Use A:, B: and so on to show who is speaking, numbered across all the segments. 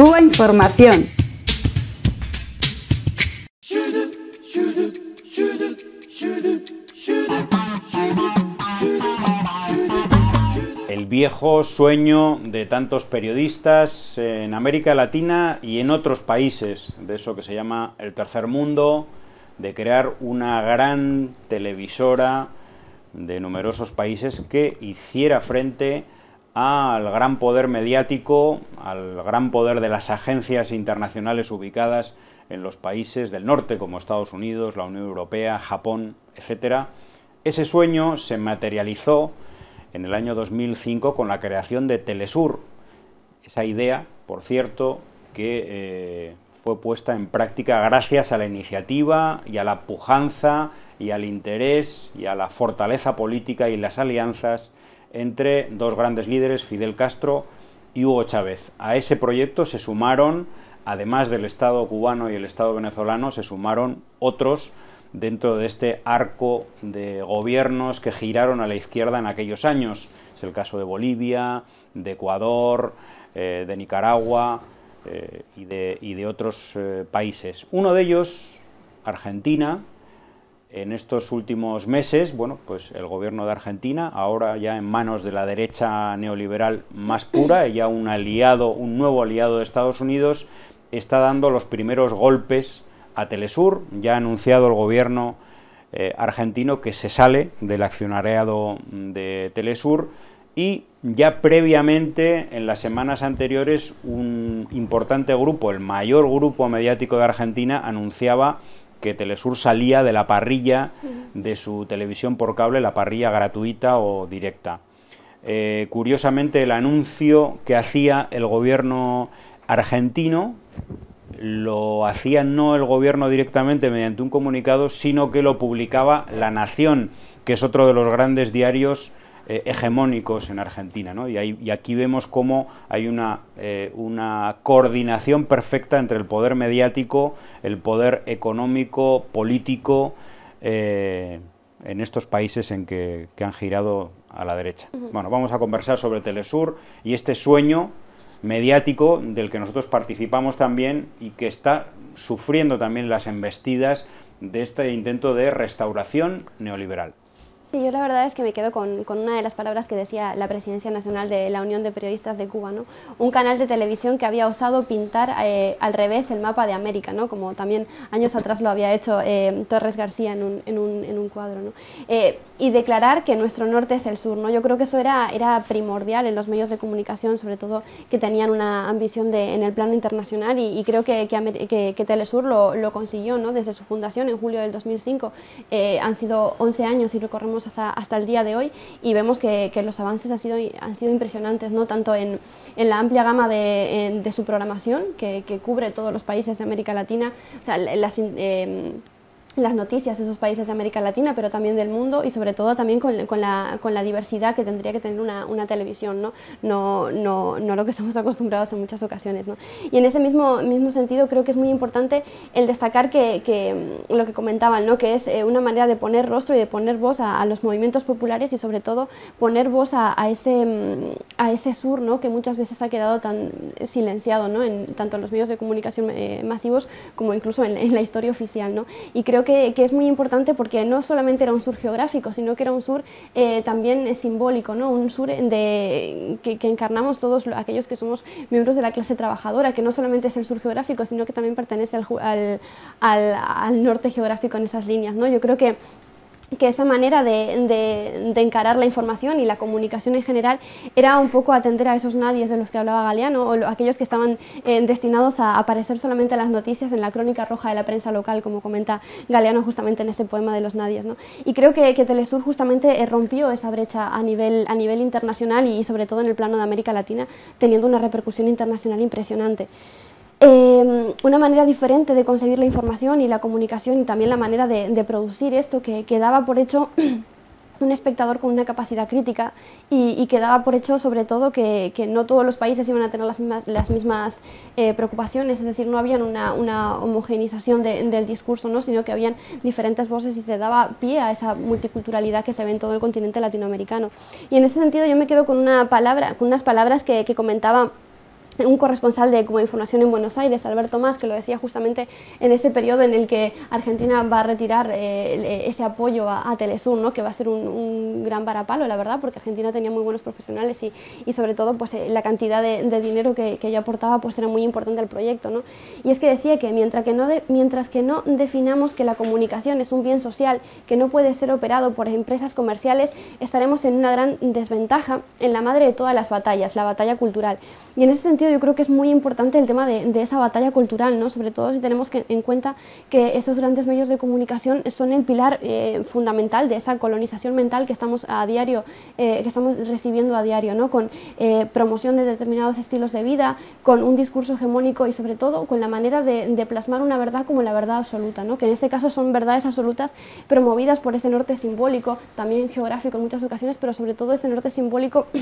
A: Cuba Información.
B: El viejo sueño de tantos periodistas en América Latina y en otros países, de eso que se llama el tercer mundo, de crear una gran televisora de numerosos países que hiciera frente al gran poder mediático al gran poder de las agencias internacionales ubicadas en los países del norte como Estados Unidos, la Unión Europea, Japón, etc., ese sueño se materializó en el año 2005 con la creación de Telesur, esa idea, por cierto, que eh, fue puesta en práctica gracias a la iniciativa y a la pujanza y al interés y a la fortaleza política y las alianzas entre dos grandes líderes, Fidel Castro y Hugo Chávez. A ese proyecto se sumaron, además del Estado cubano y el Estado venezolano, se sumaron otros dentro de este arco de gobiernos que giraron a la izquierda en aquellos años. Es el caso de Bolivia, de Ecuador, eh, de Nicaragua eh, y, de, y, de, otros eh, países. Uno de ellos, Argentina, en estos últimos meses, bueno, pues el gobierno de Argentina, ahora ya en manos de la derecha neoliberal más pura, ya un aliado, un nuevo aliado de Estados Unidos, está dando los primeros golpes a Telesur. Ya ha anunciado el gobierno eh, argentino que se sale del accionariado de Telesur y ya previamente, en las semanas anteriores, un importante grupo, el mayor grupo mediático de Argentina, anunciaba que Telesur salía de la parrilla de su televisión por cable, la parrilla gratuita o directa. Eh, curiosamente, el anuncio que hacía el gobierno argentino lo hacía no el gobierno directamente mediante un comunicado, sino que lo publicaba La Nación, que es otro de los grandes diarios eh, hegemónicos en Argentina. Y, aquí vemos cómo hay eh, una, coordinación perfecta entre el poder mediático, el poder económico, político, eh, en estos países en que, han girado a la derecha. Bueno, vamos a conversar sobre Telesur y este sueño mediático del que nosotros participamos también y que está sufriendo también las embestidas de este intento de restauración neoliberal.
A: Sí, yo la verdad es que me quedo con, una de las palabras que decía la presidencia nacional de la Unión de Periodistas de Cuba, ¿no? un canal de televisión que había osado pintar eh, al revés el mapa de América, ¿no? como también años atrás lo había hecho eh, Torres García en un, cuadro, ¿no? Eh, y declarar que nuestro norte es el sur. ¿no? Yo creo que eso era, era primordial en los medios de comunicación, sobre todo que tenían una ambición de, en el plano internacional y, creo que, que, Telesur lo, consiguió ¿no? desde su fundación en julio del 2005. han sido 11 años y recorremos hasta, el día de hoy y vemos que, los avances han sido, han sido impresionantes, ¿no? tanto en, en la amplia gama de, su programación, que, cubre todos los países de América Latina, o sea, las... Em, las noticias de esos países de América Latina, pero también del mundo y sobre todo también con, con, la, con la, diversidad que tendría que tener una, una televisión, ¿no? No, ¿no? no, lo que estamos acostumbrados en muchas ocasiones. ¿no? Y en ese mismo, mismo sentido creo que es muy importante el destacar que, que mm, lo que comentaban, ¿no? que es eh, una manera de poner rostro y de poner voz a, los movimientos populares y sobre todo poner voz a, ese, mm, a ese sur ¿no? que muchas veces ha quedado tan silenciado, ¿no? en, tanto en los medios de comunicación eh, masivos como incluso en, en, la historia oficial. ¿no? Y creo creo que, que, es muy importante porque no solamente era un sur geográfico, sino que era un sur eh, también simbólico, ¿no? un sur de, que, encarnamos todos aquellos que somos miembros de la clase trabajadora, que no solamente es el sur geográfico, sino que también pertenece al, al, al, al norte geográfico en esas líneas. ¿no? Yo creo que que esa manera de, encarar la información y la comunicación en general era un poco atender a esos nadies de los que hablaba Galeano o aquellos que estaban eh, destinados a aparecer solamente en las noticias en la crónica roja de la prensa local, como comenta Galeano justamente en ese poema de los nadies. ¿no? Y creo que, que, Telesur justamente eh, rompió esa brecha a nivel, a nivel internacional y sobre todo en el plano de América Latina, teniendo una repercusión internacional impresionante. Em, una manera diferente de concebir la información y la comunicación y también la manera de, producir esto que, quedaba daba por hecho un espectador con una capacidad crítica y, quedaba que por hecho sobre todo que, no todos los países iban a tener las mismas, las mismas eh, preocupaciones, es decir, no había una, homogenización del discurso, ¿no? sino que habían diferentes voces y se daba pie a esa multiculturalidad que se ve en todo el continente latinoamericano. Y en ese sentido yo me quedo con, una palabra, con unas palabras que comentaba un corresponsal de Información en Buenos Aires, Alberto Más, que lo decía justamente en ese periodo en el que Argentina va a retirar eh, eh, ese apoyo a, Telesur, ¿no? que va a ser un, gran varapalo, la verdad, porque Argentina tenía muy buenos profesionales y, y sobre todo pues, eh, la cantidad de, dinero que, que, ella aportaba pues, era muy importante al proyecto. ¿no? Y es que decía que mientras que, no mientras que no definamos que la comunicación es un bien social que no puede ser operado por empresas comerciales, estaremos en una gran desventaja en la madre de todas las batallas, la batalla cultural. Y en ese sentido yo creo que es muy importante el tema de, esa batalla cultural, ¿no? sobre todo si tenemos en cuenta que esos grandes medios de comunicación son el pilar eh, fundamental de esa colonización mental que estamos a diario, eh, que estamos recibiendo a diario, ¿no? con eh, promoción de determinados estilos de vida, con un discurso hegemónico y sobre todo con la manera de, de plasmar una verdad como la verdad absoluta, ¿no? que en ese caso son verdades absolutas promovidas por ese norte simbólico, también geográfico en muchas ocasiones, pero sobre todo ese norte simbólico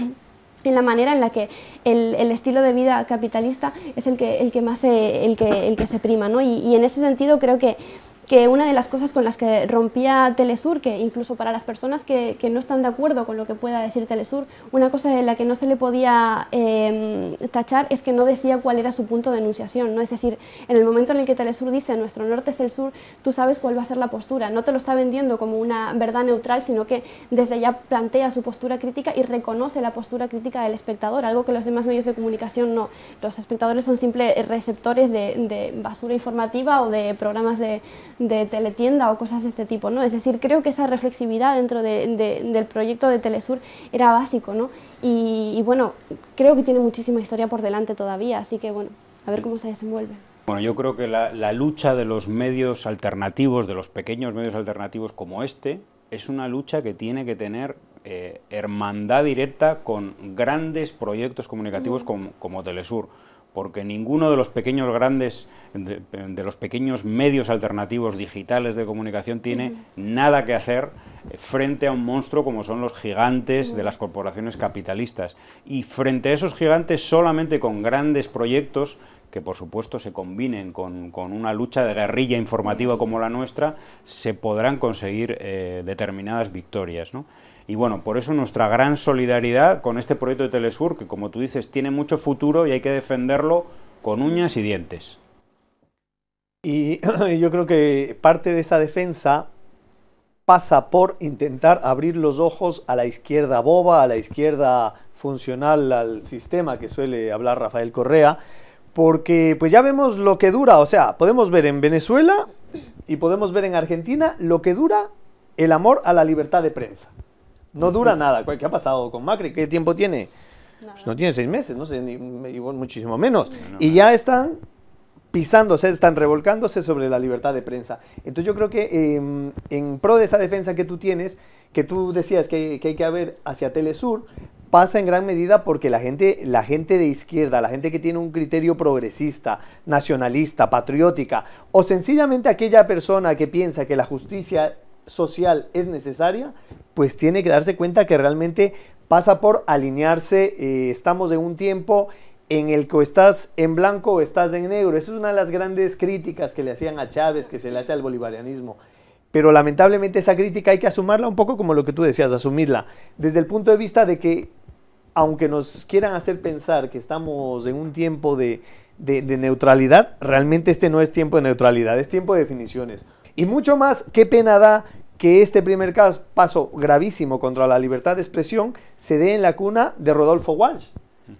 A: en la manera en la que el, el estilo de vida capitalista es el que, el que más se, el que, el que se prima. ¿no? Y, y en ese sentido creo que que una de las cosas con las que rompía Telesur, que incluso para las personas que, no están de acuerdo con lo que pueda decir Telesur, una cosa de la que no se le podía em, tachar es que no decía cuál era su punto de enunciación, ¿no? es decir, en el momento en el que Telesur dice nuestro norte es el sur, tú sabes cuál va a ser la postura, no te lo está vendiendo como una verdad neutral, sino que desde ya plantea su postura crítica y reconoce la postura crítica del espectador, algo que los demás medios de comunicación no, los espectadores son simples receptores de basura informativa o de programas de de teletienda o cosas de este tipo, ¿no? Es decir, creo que esa reflexividad dentro del proyecto de Telesur era básico, ¿no? Y, bueno, creo que tiene muchísima historia por delante todavía, así que bueno, a ver cómo se desenvuelve.
B: Bueno, yo creo que la, lucha de los medios alternativos, de los pequeños medios alternativos como este, es una lucha que tiene que tener eh, hermandad directa con grandes proyectos comunicativos como Telesur porque ninguno de los pequeños grandes, de, los pequeños medios alternativos digitales de comunicación tiene nada que hacer frente a un monstruo como son los gigantes de las corporaciones capitalistas. Y frente a esos gigantes solamente con grandes proyectos que por supuesto se combinen con, una lucha de guerrilla informativa como la nuestra, se podrán conseguir eh, determinadas victorias. ¿no? Y bueno, por eso nuestra gran solidaridad con este proyecto de Telesur, que como tú dices, tiene mucho futuro y hay que defenderlo con uñas y dientes. Y yo creo que parte de esa defensa
C: pasa por intentar abrir los ojos a la izquierda boba, a la izquierda funcional al sistema que suele hablar Rafael Correa, porque pues ya vemos lo que dura, o sea, podemos ver en Venezuela y podemos ver en Argentina lo que dura el amor a la libertad de prensa. No dura nada. ¿Qué ha pasado con Macri? ¿Qué tiempo tiene? Pues no tiene seis meses, no sé, ni, muchísimo menos. y ya están pisándose, están revolcándose sobre la libertad de prensa. Entonces yo creo que em, en pro de esa defensa que tú tienes, que tú decías que, hay que haber hacia Telesur, pasa en gran medida porque la gente, la gente de izquierda, la gente que tiene un criterio progresista, nacionalista, patriótica, o sencillamente aquella persona que piensa que la justicia social es necesaria, pues tiene que darse cuenta que realmente pasa por alinearse, eh, estamos en un tiempo en el que estás en blanco o estás en negro. Esa es una de las grandes críticas que le hacían a Chávez, que se le hace al bolivarianismo. Pero lamentablemente esa crítica hay que asumirla un poco como lo que tú decías, asumirla. Desde el punto de vista de que, aunque nos quieran hacer pensar que estamos en un tiempo de neutralidad, realmente este no es tiempo de neutralidad, es tiempo de definiciones. Y mucho más, qué pena da que este primer caso, paso gravísimo contra la libertad de expresión se dé en la cuna de Rodolfo Walsh,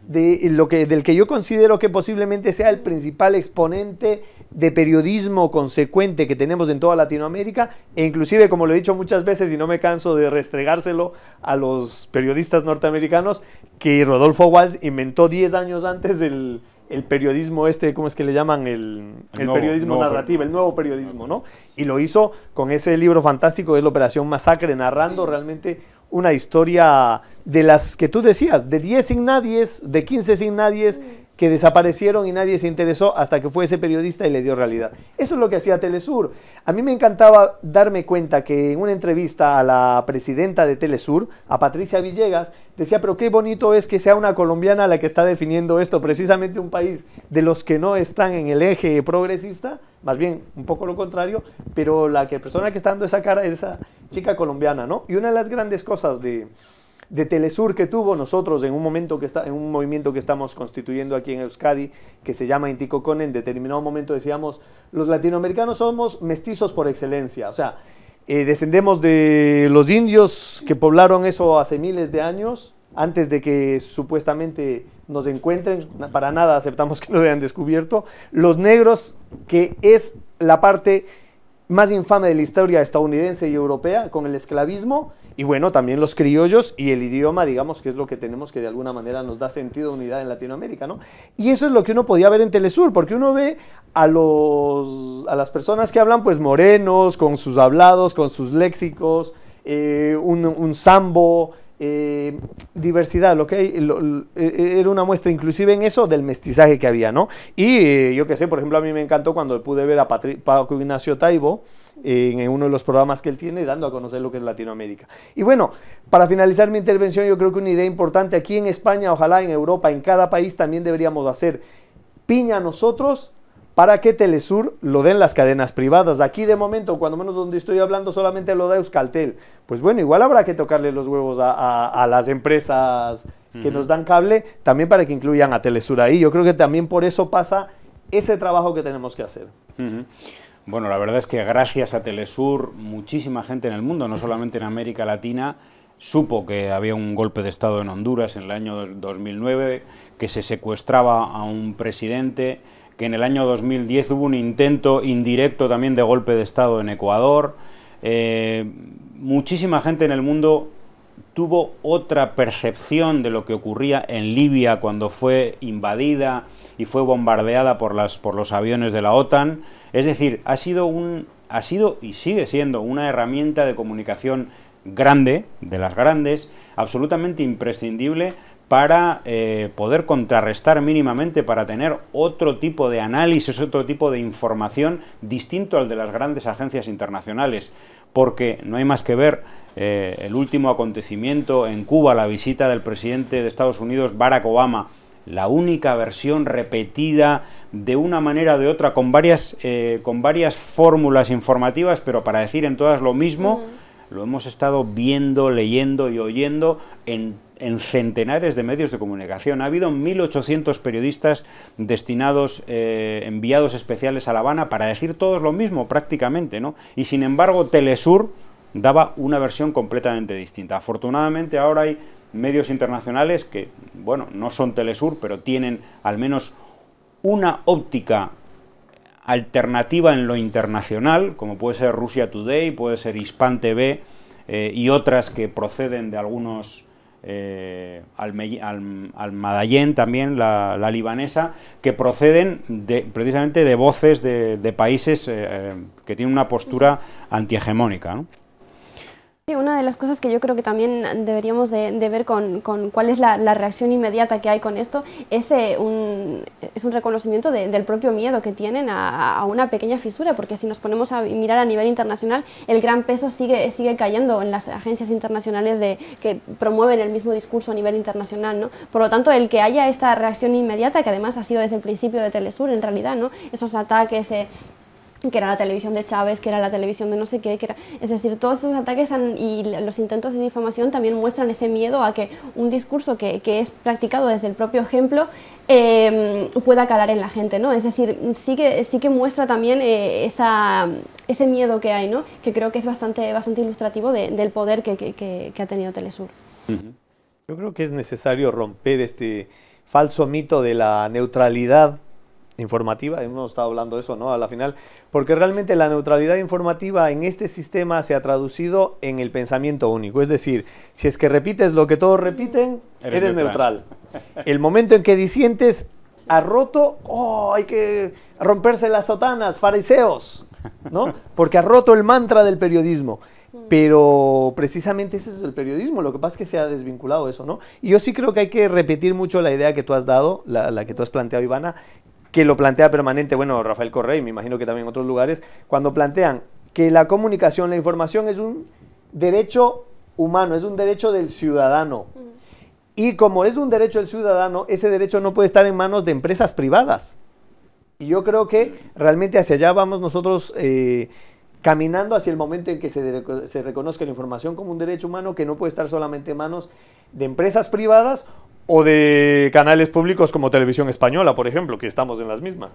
C: de lo que, del que yo considero que posiblemente sea el principal exponente de periodismo consecuente que tenemos en toda Latinoamérica, e inclusive, como lo he dicho muchas veces y no me canso de restregárselo a los periodistas norteamericanos, que Rodolfo Walsh inventó 10 años antes del, el periodismo este, ¿cómo es que le llaman? El, el, periodismo narrativo, el nuevo periodismo, ¿no? Y lo hizo con ese libro fantástico que es la Operación Masacre, narrando realmente una historia de las que tú decías, de 10 sin nadie, de 15 sin nadie que desaparecieron y nadie se interesó hasta que fue ese periodista y le dio realidad. Eso es lo que hacía Telesur. A mí me encantaba darme cuenta que en una entrevista a la presidenta de Telesur, a Patricia Villegas, decía, pero qué bonito es que sea una colombiana la que está definiendo esto, precisamente un país de los que no están en el eje progresista, más bien un poco lo contrario, pero la que persona que está dando esa cara es esa chica colombiana, ¿no? Y una de las grandes cosas de de Telesur que tuvo nosotros en un, momento que está, en un movimiento que estamos constituyendo aquí en Euskadi, que se llama Intico Con, en determinado momento decíamos, los latinoamericanos somos mestizos por excelencia, o sea, eh, descendemos de los indios que poblaron eso hace miles de años, antes de que supuestamente nos encuentren, para nada aceptamos que lo hayan descubierto, los negros, que es la parte más infame de la historia estadounidense y europea con el esclavismo, y bueno, también los criollos y el idioma, digamos, que es lo que tenemos que de alguna manera nos da sentido unidad en Latinoamérica, ¿no? Y eso es lo que uno podía ver en Telesur, porque uno ve a, los, a las personas que hablan, pues morenos, con sus hablados, con sus léxicos, eh, un, un sambo, eh, diversidad, lo que eh, era una muestra inclusive en eso del mestizaje que había, ¿no? Y eh, yo qué sé, por ejemplo, a mí me encantó cuando pude ver a Paco Ignacio Taibo en uno de los programas que él tiene dando a conocer lo que es Latinoamérica. Y bueno, para finalizar mi intervención, yo creo que una idea importante aquí en España, ojalá en Europa, en cada país también deberíamos hacer piña nosotros para que Telesur lo den las cadenas privadas. Aquí de momento, cuando menos donde estoy hablando, solamente lo da Euskaltel. Pues bueno, igual habrá que tocarle los huevos a, las empresas que nos dan cable, también para que incluyan a Telesur ahí. Yo creo que también por eso pasa ese trabajo que tenemos que hacer.
B: Bueno, la verdad es que gracias a Telesur, muchísima gente en el mundo, no solamente en América Latina, supo que había un golpe de Estado en Honduras en el año 2009, que se secuestraba a un presidente que en el año 2010 hubo un intento indirecto también de golpe de Estado en Ecuador. Eh, muchísima gente en el mundo tuvo otra percepción de lo que ocurría en Libia cuando fue invadida y fue bombardeada por, las, por los aviones de la OTAN. Es decir, ha sido, un, ha sido y sigue siendo una herramienta de comunicación grande, de las grandes, absolutamente imprescindible para eh, poder contrarrestar mínimamente, para tener otro tipo de análisis, otro tipo de información distinto al de las grandes agencias internacionales. Porque no hay más que ver eh, el último acontecimiento en Cuba, la visita del presidente de Estados Unidos, Barack Obama, la única versión repetida de una manera o de otra, con varias, eh, con varias fórmulas informativas, pero para decir en todas lo mismo lo hemos estado viendo, leyendo y oyendo en, centenares de medios de comunicación. Ha habido 1.800 periodistas destinados, eh, enviados especiales a La Habana para decir todos lo mismo prácticamente, ¿no? Y sin embargo, Telesur daba una versión completamente distinta. Afortunadamente ahora hay medios internacionales que, bueno, no son Telesur, pero tienen al menos una óptica alternativa en lo internacional, como puede ser Rusia Today, puede ser Hispan TV eh, y otras que proceden de algunos eh, al, al también, la, libanesa, que proceden de, precisamente de voces de, países eh, que tienen una postura antihegemónica. ¿no?
A: Sí, una de las cosas que yo creo que también deberíamos de, ver con, cuál es la, reacción inmediata que hay con esto es, eh, un, es un, reconocimiento del propio miedo que tienen a, una pequeña fisura, porque si nos ponemos a mirar a nivel internacional, el gran peso sigue, sigue cayendo en las agencias internacionales de, que promueven el mismo discurso a nivel internacional. ¿no? Por lo tanto, el que haya esta reacción inmediata, que además ha sido desde el principio de Telesur en realidad, ¿no? esos ataques... Eh, que era la televisión de Chávez, que era la televisión de no sé qué, era... es decir, todos esos ataques y los intentos de difamación también muestran ese miedo a que un discurso que, es practicado desde el propio ejemplo em, pueda calar en la gente, ¿no? Es decir, sí que, sí que muestra también eh, esa, ese miedo que hay, ¿no? Que creo que es bastante, bastante ilustrativo del poder que, ha tenido Telesur.
C: Yo creo que es necesario romper este falso mito de la neutralidad informativa, hemos estado hablando de eso, ¿no? A la final, porque realmente la neutralidad informativa en este sistema se ha traducido en el pensamiento único, es decir, si es que repites lo que todos repiten, eres, neutral. El momento en que disientes ha roto, oh, hay que romperse las sotanas, fariseos, ¿no? Porque ha roto el mantra del periodismo. Pero precisamente ese es el periodismo, lo que pasa es que se ha desvinculado eso, ¿no? Y yo sí creo que hay que repetir mucho la idea que tú has dado, la, la que tú has planteado, Ivana, que lo plantea permanente, bueno, Rafael Correy, me imagino que también en otros lugares, cuando plantean que la comunicación, la información es un derecho humano, es un derecho del ciudadano. Y como es un derecho del ciudadano, ese derecho no puede estar en manos de empresas privadas. Y yo creo que realmente hacia allá vamos nosotros eh, caminando hacia el momento en que se, se reconozca la información como un derecho humano que no puede estar solamente en manos de empresas privadas o de canales públicos como Televisión Española, por ejemplo, que estamos en las mismas.